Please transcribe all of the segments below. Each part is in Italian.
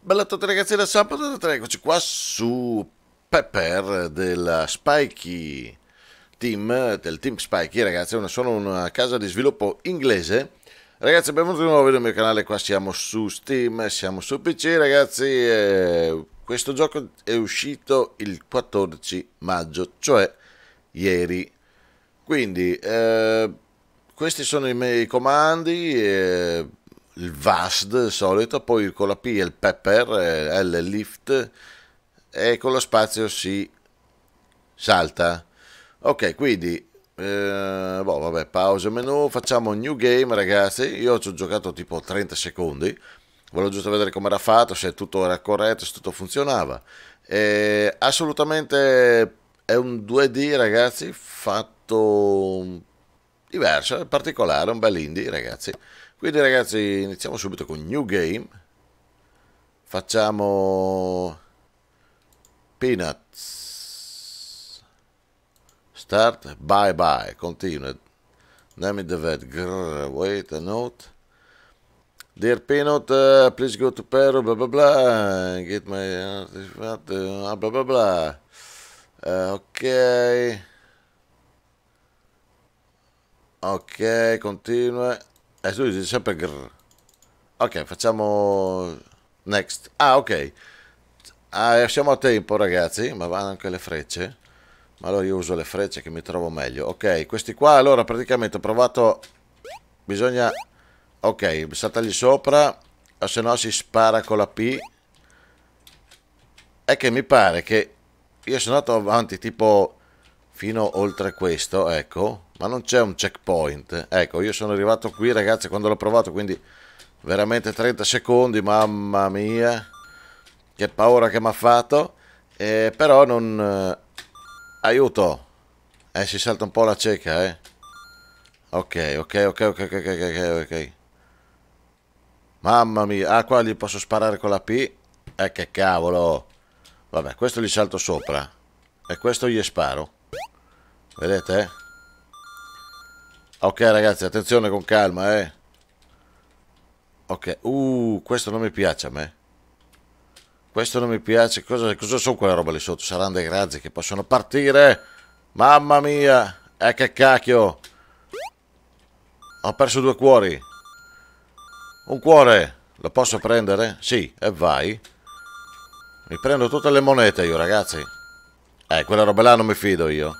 Bella a tutti ragazzi da Sampo, eccoci qua su Pepper della Spiky Team, del Team Spiky ragazzi, sono una casa di sviluppo inglese Ragazzi benvenuti in un nuovo video nel mio canale, qua siamo su Steam, siamo su PC ragazzi e eh, Questo gioco è uscito il 14 maggio, cioè ieri Quindi... Eh questi sono i miei comandi eh, il VASD solito, poi con la P il pepper, eh, L lift e con lo spazio si salta. Ok, quindi eh, boh, vabbè, pausa menu, facciamo new game ragazzi, io ci ho giocato tipo 30 secondi, volevo giusto vedere come era fatto, se tutto era corretto, se tutto funzionava. E assolutamente è un 2D ragazzi, fatto diverso, particolare, un bel indie ragazzi. Quindi ragazzi iniziamo subito con New Game, facciamo Peanuts, Start, Bye Bye, Continue, Name the Vet, Grrr, Wait a Note, Dear Peanut, uh, please go to Peru, blah blah blah. get my artifact, uh, blah bla bla. Uh, ok. Ok, continue. Eh, lui dice sempre grr. Ok, facciamo next. Ah, ok. Ah, siamo a tempo, ragazzi, ma vanno anche le frecce. Ma allora io uso le frecce che mi trovo meglio. Ok, questi qua, allora, praticamente ho provato... Bisogna... Ok, saltargli sopra, o se no si spara con la P. È che mi pare che... Io sono andato avanti tipo fino oltre questo, ecco, ma non c'è un checkpoint. Ecco, io sono arrivato qui, ragazzi, quando l'ho provato, quindi veramente 30 secondi, mamma mia, che paura che mi ha fatto. Eh, però non... Eh, aiuto! Eh, si salta un po' la cieca, eh. Ok, ok, ok, ok, ok, ok, ok. Mamma mia, ah, qua gli posso sparare con la P. Eh, che cavolo! Vabbè, questo gli salto sopra. E questo gli sparo. Vedete? Eh? Ok ragazzi, attenzione con calma, eh. Ok, uh, questo non mi piace a me. Questo non mi piace. Cosa, cosa sono quelle robe lì sotto? Saranno dei razzi che possono partire. Mamma mia! Eh che cacchio! Ho perso due cuori. Un cuore. Lo posso prendere? Sì, e vai. Mi prendo tutte le monete io, ragazzi. Eh, quella roba là non mi fido io.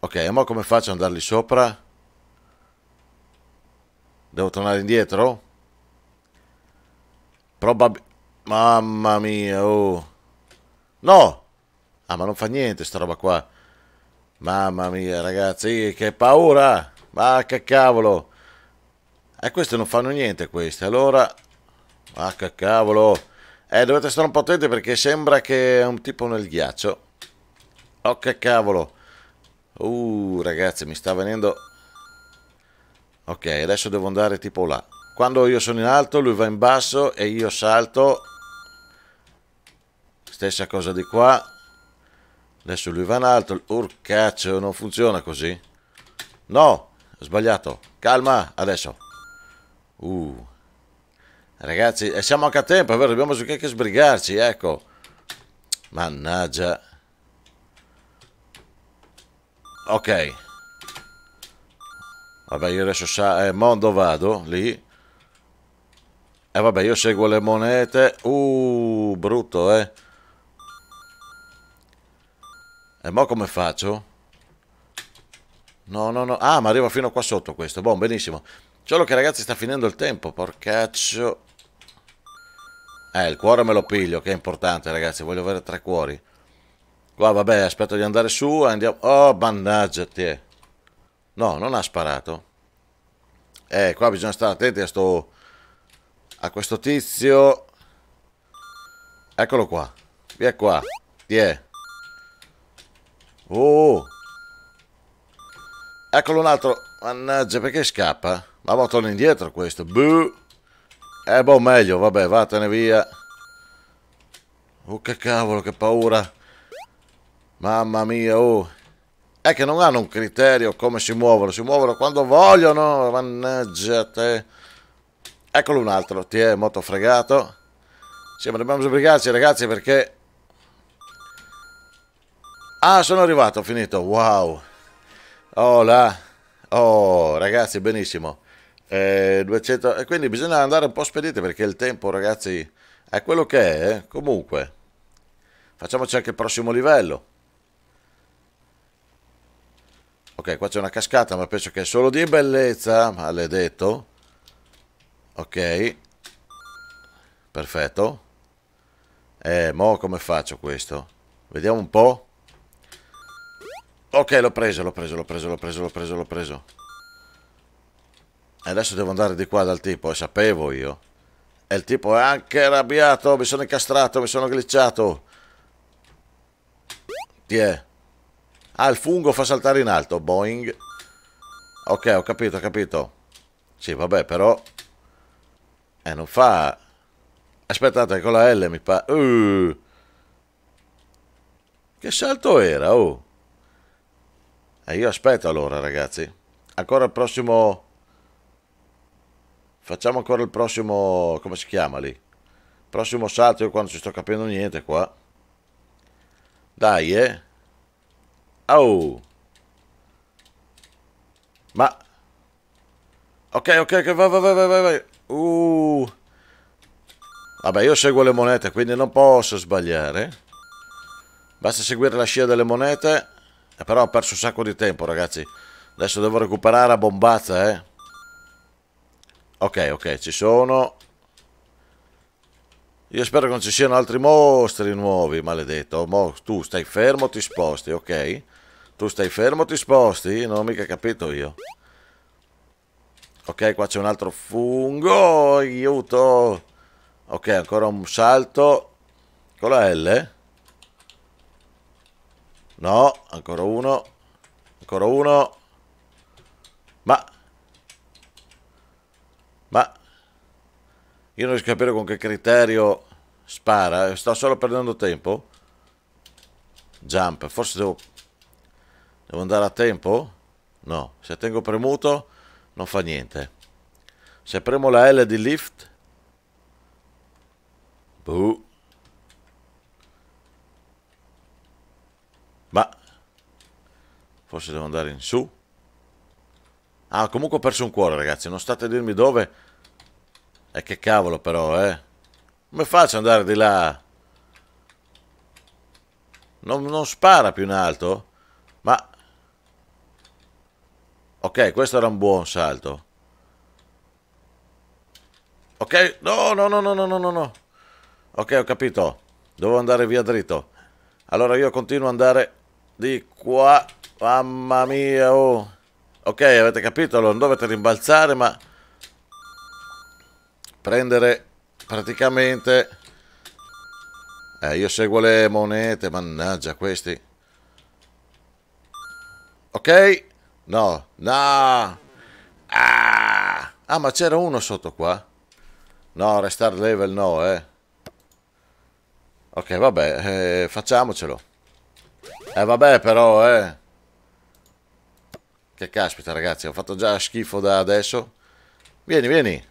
Ok, ma come faccio ad andarli sopra? Devo tornare indietro? Probabilmente... Mamma mia, oh. No! Ah, ma non fa niente sta roba qua. Mamma mia, ragazzi, che paura! Ma che cavolo! E eh, queste non fanno niente, queste. Allora... Ma che cavolo! Eh, dovete stare un po' attenti perché sembra che è un tipo nel ghiaccio. Oh, che cavolo! Uh, ragazzi, mi sta venendo... Ok, adesso devo andare tipo là. Quando io sono in alto, lui va in basso e io salto. Stessa cosa di qua. Adesso lui va in alto. Urcaccio, non funziona così. No, sbagliato. Calma, adesso. Uh. Ragazzi, eh, siamo anche a tempo, è vero? Dobbiamo anche sbrigarci, ecco. Mannaggia. Ok. Vabbè, io adesso sa... Eh, mondo vado, lì. E eh, vabbè, io seguo le monete. Uh, brutto, eh. E mo come faccio? No, no, no. Ah, ma arriva fino qua sotto questo. Buon, benissimo. Solo che ragazzi sta finendo il tempo, porcaccio. Eh, il cuore me lo piglio, che è importante ragazzi. Voglio avere tre cuori. Qua vabbè, aspetto di andare su e andiamo... Oh, mannaggia te! No, non ha sparato. Eh, qua bisogna stare attenti a sto... A questo tizio... Eccolo qua. Via qua. Ti è. Oh! Eccolo un altro. Mannaggia, perché scappa? Ma va, torna indietro questo. Buh! Eh, boh, meglio. Vabbè, vattene via. Oh, che cavolo, che paura. Mamma mia, oh. È che non hanno un criterio come si muovono, si muovono quando vogliono, mannaggia te. Eccolo un altro, ti è molto fregato. Sì, ma dobbiamo sbrigarci ragazzi perché... Ah, sono arrivato, ho finito, wow. Oh là, oh ragazzi, benissimo. Eh, 200... E eh, quindi bisogna andare un po' spediti perché il tempo ragazzi è quello che è, eh? comunque. Facciamoci anche il prossimo livello. Ok, qua c'è una cascata, ma penso che è solo di bellezza, maledetto. Ok. Perfetto. Eh, mo come faccio questo? Vediamo un po'. Ok, l'ho preso, l'ho preso, l'ho preso, l'ho preso, l'ho preso, l'ho preso. E adesso devo andare di qua dal tipo, e sapevo io. E il tipo è anche arrabbiato, mi sono incastrato, mi sono glitchato. Ti è? Ah, il fungo fa saltare in alto, boing. Ok, ho capito, ho capito. Sì, vabbè, però... Eh, non fa... Aspettate, con la L mi fa... Uh. Che salto era, oh! E eh, io aspetto allora, ragazzi. Ancora il prossimo... Facciamo ancora il prossimo... come si chiama lì? Prossimo salto, io quando ci sto capendo niente qua. Dai, eh! Oh! Ma... Ok, ok, ok, vai, vai, vai, vai, vai. Uh. Vabbè, io seguo le monete, quindi non posso sbagliare. Basta seguire la scia delle monete. Eh, però ho perso un sacco di tempo, ragazzi. Adesso devo recuperare a bombazza, eh. Ok, ok, ci sono. Io spero che non ci siano altri mostri nuovi, maledetto. Mo, tu stai fermo, ti sposti, ok? Tu stai fermo o ti sposti? Non ho mica capito io. Ok, qua c'è un altro fungo. Aiuto. Ok, ancora un salto. Con la L? No, ancora uno. Ancora uno. Ma... Ma... Io non riesco a capire con che criterio spara. Sto solo perdendo tempo. Jump. Forse devo Devo andare a tempo? No, se tengo premuto non fa niente. Se premo la L di lift, buh. Ma forse devo andare in su. Ah, comunque ho perso un cuore, ragazzi. Non state a dirmi dove. E eh, che cavolo, però, eh. Come faccio ad andare di là? Non, non spara più in alto? Ma Ok, questo era un buon salto. Ok, no, no, no, no, no, no, no. Ok, ho capito. Devo andare via dritto. Allora io continuo ad andare di qua. Mamma mia, oh. Ok, avete capito, non dovete rimbalzare, ma... Prendere praticamente... Eh, io seguo le monete, mannaggia questi. Ok. No, no. Ah, ah ma c'era uno sotto qua. No, restart level no, eh. Ok, vabbè, eh, facciamocelo. Eh, vabbè, però, eh. Che caspita, ragazzi, ho fatto già schifo da adesso. Vieni, vieni.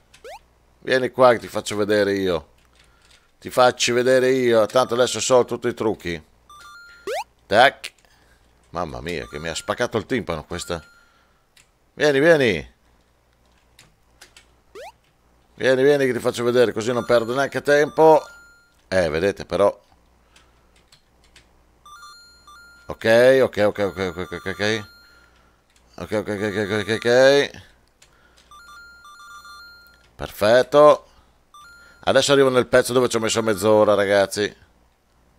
Vieni qua che ti faccio vedere io. Ti faccio vedere io. Tanto adesso so tutti i trucchi. Tac. Mamma mia, che mi ha spaccato il timpano questa. Vieni, vieni. Vieni, vieni che ti faccio vedere, così non perdo neanche tempo. Eh, vedete però. Ok, ok, ok, ok, ok, ok, ok. Ok, ok, ok, ok, ok. Perfetto. Adesso arrivo nel pezzo dove ci ho messo mezz'ora, ragazzi.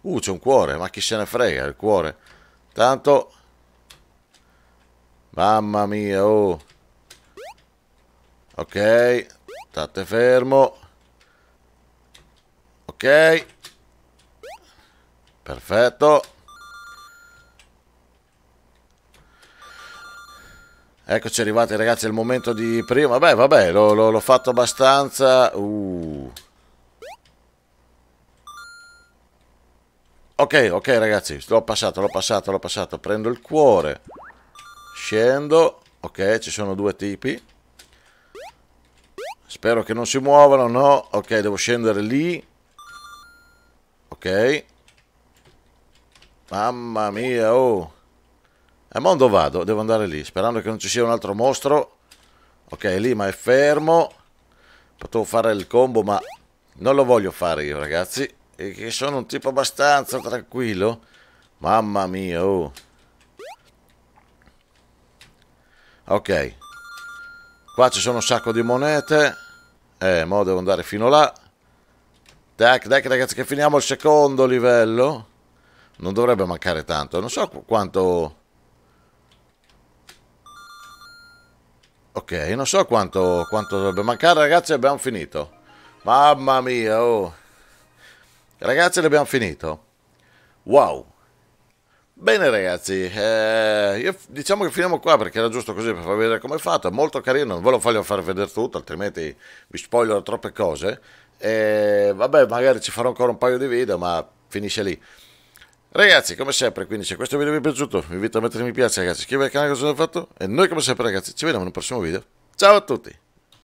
Uh, c'è un cuore, ma chi se ne frega il cuore. Tanto... Mamma mia, oh. Ok, state fermo. Ok. Perfetto. Eccoci arrivati ragazzi, al momento di prima. Beh, vabbè, l'ho fatto abbastanza. Uh. Ok, ok ragazzi, l'ho passato, l'ho passato, l'ho passato. Prendo il cuore. Scendo. Ok, ci sono due tipi. Spero che non si muovano, no? Ok, devo scendere lì. Ok. Mamma mia, oh. E eh, ma dove vado? Devo andare lì, sperando che non ci sia un altro mostro. Ok, lì ma è fermo. Potevo fare il combo, ma non lo voglio fare io, ragazzi e che sono un tipo abbastanza tranquillo. Mamma mia, oh. Ok. Qua ci sono un sacco di monete. Eh, mo devo andare fino là. Tac, tac, ragazzi, che finiamo il secondo livello. Non dovrebbe mancare tanto. Non so quanto... Ok, non so quanto, quanto dovrebbe mancare, ragazzi, abbiamo finito. Mamma mia, oh. Ragazzi, l'abbiamo finito. Wow. Bene ragazzi, eh, diciamo che finiamo qua perché era giusto così per farvi vedere come è fatto, è molto carino, non ve lo voglio far vedere tutto, altrimenti vi spoilerò troppe cose. E, vabbè, magari ci farò ancora un paio di video, ma finisce lì. Ragazzi, come sempre, quindi se questo video vi è piaciuto, vi invito a mettere mi piace ragazzi, iscrivetevi al canale se non fatto, e noi come sempre ragazzi ci vediamo nel prossimo video. Ciao a tutti!